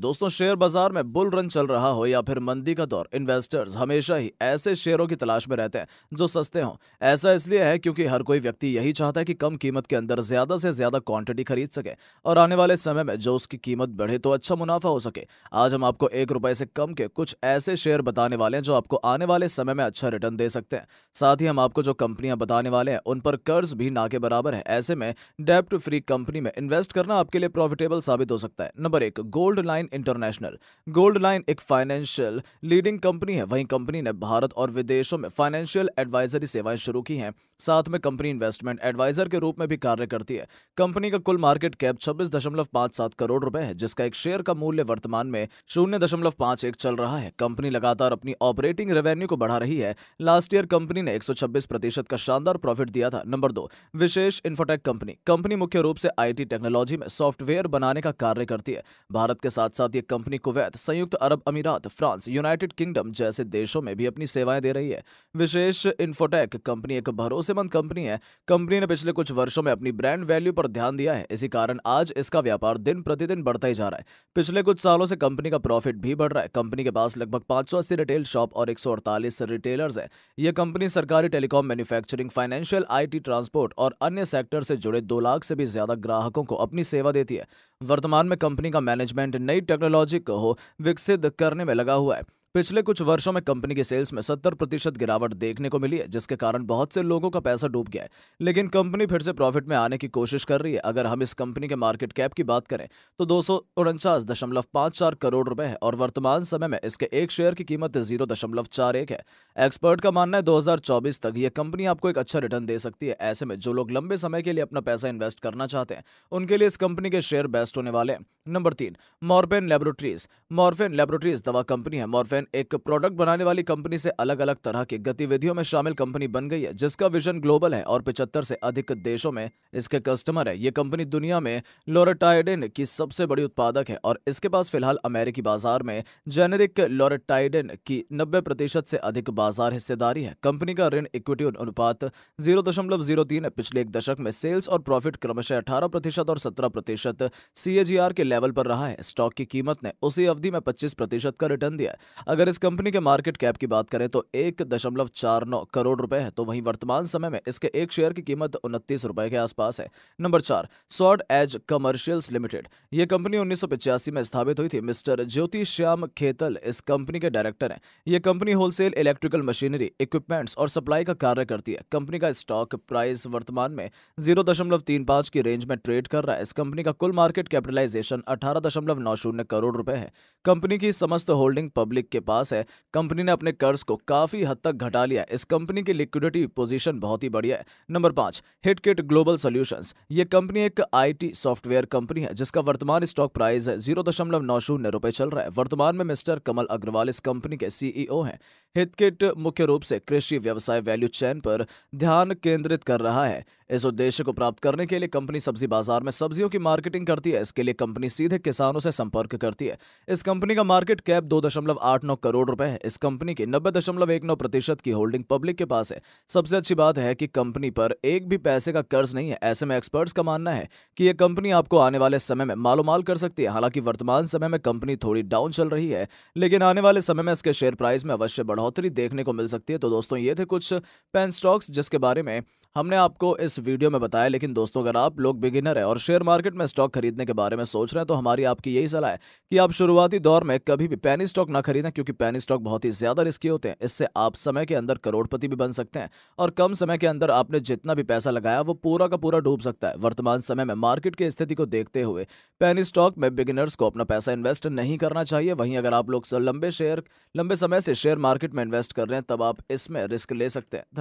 दोस्तों शेयर बाजार में बुल रन चल रहा हो या फिर मंदी का दौर इन्वेस्टर्स हमेशा ही ऐसे शेयरों की तलाश में रहते हैं जो सस्ते हों ऐसा इसलिए है क्योंकि हर कोई व्यक्ति यही चाहता है कि कम कीमत के अंदर ज्यादा से ज्यादा क्वांटिटी खरीद सके और आने वाले समय में जो उसकी कीमत बढ़े तो अच्छा मुनाफा हो सके आज हम आपको एक रुपए से कम के कुछ ऐसे शेयर बताने वाले हैं जो आपको आने वाले समय में अच्छा रिटर्न दे सकते हैं साथ ही हम आपको जो कंपनियां बताने वाले हैं उन पर कर्ज भी ना के बराबर है ऐसे में डेप्ट फ्री कंपनी में इन्वेस्ट करना आपके लिए प्रॉफिटेबल साबित हो सकता है नंबर एक gold line line international gold line एक फाइनेंशियल लीडिंग कंपनी है वहीं कंपनी ने भारत और विदेशों में फाइनेंशियल एडवाइजरी सेवाएं शुरू की हैं साथ में कंपनी इन्वेस्टमेंट एडवाइजर के रूप में भी कार्य करती है कंपनी का कुल मार्केट कैप छब्बीस करोड़ रुपए है जिसका एक शेयर का मूल्य वर्तमान में शून्य दशमलव पांच एक चल रहा है कंपनी लगातार अपनी ऑपरेटिंग रेवेन्यू को बढ़ा रही है लास्ट ईयर कंपनी ने एक प्रतिशत का शानदार प्रॉफिट दिया था नंबर दो विशेष इन्फोटेक कंपनी कंपनी मुख्य रूप से आईटी टेक्नोलॉजी में सॉफ्टवेयर बनाने का कार्य करती है भारत के साथ साथ साथ ये कंपनी कुवैत संयुक्त अरब अमीरात फ्रांस यूनाइटेड किंगडम जैसे देशों में भी अपनी सेवाएं दे रही है विशेष इन्फोटेक कंपनी एक भरोसेमंद कंपनी है कंपनी ने पिछले कुछ वर्षों में अपनी ब्रांड वैल्यू पर ध्यान दिया है इसी कारण आज इसका व्यापार दिन प्रतिदिन बढ़ता ही जा रहा है पिछले कुछ सालों से कंपनी का प्रॉफिट भी बढ़ रहा है कंपनी के पास लगभग पांच रिटेल शॉप और एक रिटेलर्स है यह कंपनी सरकारी टेलीकॉम मैन्युफैक्चरिंग फाइनेंशियल आई ट्रांसपोर्ट और अन्य सेक्टर से जुड़े दो लाख से भी ज्यादा ग्राहकों को अपनी सेवा देती है वर्तमान में कंपनी का मैनेजमेंट नई टेक्नोलॉजी को विकसित करने में लगा हुआ है पिछले कुछ वर्षों में कंपनी की सेल्स में 70 प्रतिशत गिरावट देखने को मिली है जिसके कारण बहुत से लोगों का पैसा डूब गया है लेकिन कंपनी फिर से प्रॉफिट में आने की कोशिश कर रही है अगर हम इस कंपनी के मार्केट कैप की बात करें तो दो करोड़ रुपए है और वर्तमान समय में इसके एक शेयर की कीमत जीरो है एक्सपर्ट का मानना है दो तक यह कंपनी आपको एक अच्छा रिटर्न दे सकती है ऐसे में जो लोग लंबे समय के लिए अपना पैसा इन्वेस्ट करना चाहते हैं उनके लिए इस कंपनी के शेयर बेस्ट होने वाले हैं नंबर तीन मॉर्फेन लेबोरेटरीज मॉर्फेन लेबोरेटरीज दवा कंपनी है मॉर्फेन एन एक प्रोडक्ट बनाने वाली कंपनी से अलग अलग तरह की गतिविधियों में शामिल कंपनी बन गई है जिसका विजन ग्लोबल है और पिछहत्तर से अधिक देशों में इसके कस्टमर है ये कंपनी दुनिया में लोरेटाइडिन की सबसे बड़ी उत्पादक है और इसके पास फिलहाल अमेरिकी बाजार में जेनेरिक लोरेटाइडिन की नब्बे प्रतिशत से अधिक बाजार हिस्सेदारी है कंपनी का ऋण इक्विटी अनुपात जीरो दशमलव जीरो तीन है पिछले एक दशक में सेल्स और प्रॉफिट क्रमशः अठारह प्रतिशत और सत्रह प्रतिशत सीएजीआर के लेवल पर रहा है स्टॉक की कीमत ने उसी अवधि में पच्चीस प्रतिशत का रिटर्न दिया अगर इस कंपनी के मार्केट कैप की बात करें तो एक दशमलव चार नौ करोड़ रुपए है तो वहीं वर्तमान समय में इसके एक शेयर की कीमत उनतीस रुपए के आसपास है नंबर चार सॉड एज कमर्शियल्स लिमिटेड ये कंपनी उन्नीस में स्थापित हुई थी मिस्टर ज्योति श्याम खेतल इस कंपनी के डायरेक्टर हैं ये company wholesale electrical machinery equipments और सप्लाई का कार्य करती है कंपनी का स्टॉक प्राइस वर्तमान में जीरो की रेंज में ट्रेड कर रहा है इस कंपनी का कुल मार्केट कैपिटलाइजेशन अठारह करोड़ रुपए है कंपनी की समस्त होल्डिंग पब्लिक के पास है कंपनी ने अपने कर्ज को काफी हद तक घटा लिया इस कंपनी की लिक्विडिटी पोजीशन बहुत ही बढ़िया है नंबर पांच हिटकिट ग्लोबल सॉल्यूशंस ये कंपनी एक आईटी सॉफ्टवेयर कंपनी है जिसका वर्तमान स्टॉक प्राइस जीरो दशमलव नौ शून्य रुपए चल रहा है वर्तमान में मिस्टर कमल अग्रवाल इस कंपनी के सीईओ e हैं हितकिट मुख्य रूप से कृषि व्यवसाय वैल्यू चैन पर ध्यान केंद्रित कर रहा है इस उद्देश्य को प्राप्त करने के लिए कंपनी सब्जी बाजार में सब्जियों की मार्केटिंग करती है इसके लिए कंपनी सीधे किसानों से संपर्क करती है इस कंपनी का मार्केट कैप दो दशमलव आठ नौ करोड़ रुपए है इस कंपनी की नब्बे दशमलव एक नौ प्रतिशत की होल्डिंग पब्लिक के पास है सबसे अच्छी बात है कि कंपनी पर एक भी पैसे का कर्ज नहीं है ऐसे में एक्सपर्ट्स का मानना है कि यह कंपनी आपको आने वाले समय में मालोमाल कर सकती है हालांकि वर्तमान समय में कंपनी थोड़ी डाउन चल रही है लेकिन आने वाले समय में इसके शेयर प्राइस में अवश्य बढ़ा बढ़ोतरी देखने को मिल सकती है तो दोस्तों ये थे कुछ पेन स्टॉक्स जिसके बारे में हमने आपको इस वीडियो में बताया लेकिन दोस्तों अगर आप लोग बिगिनर है और शेयर मार्केट में स्टॉक खरीदने के बारे में सोच रहे हैं तो हमारी आपकी यही सलाह है कि आप शुरुआती दौर में कभी भी पैनी स्टॉक ना खरीदें क्योंकि पैनी स्टॉक बहुत ही ज्यादा रिस्की होते हैं इससे आप समय के अंदर करोड़पति भी बन सकते हैं और कम समय के अंदर आपने जितना भी पैसा लगाया वो पूरा का पूरा डूब सकता है वर्तमान समय में मार्केट की स्थिति को देखते हुए पैनी स्टॉक में बिगिनर्स को अपना पैसा इन्वेस्ट नहीं करना चाहिए वहीं अगर आप लोग लंबे शेयर लंबे समय से शेयर मार्केट में इन्वेस्ट कर रहे हैं तब आप इसमें रिस्क ले सकते हैं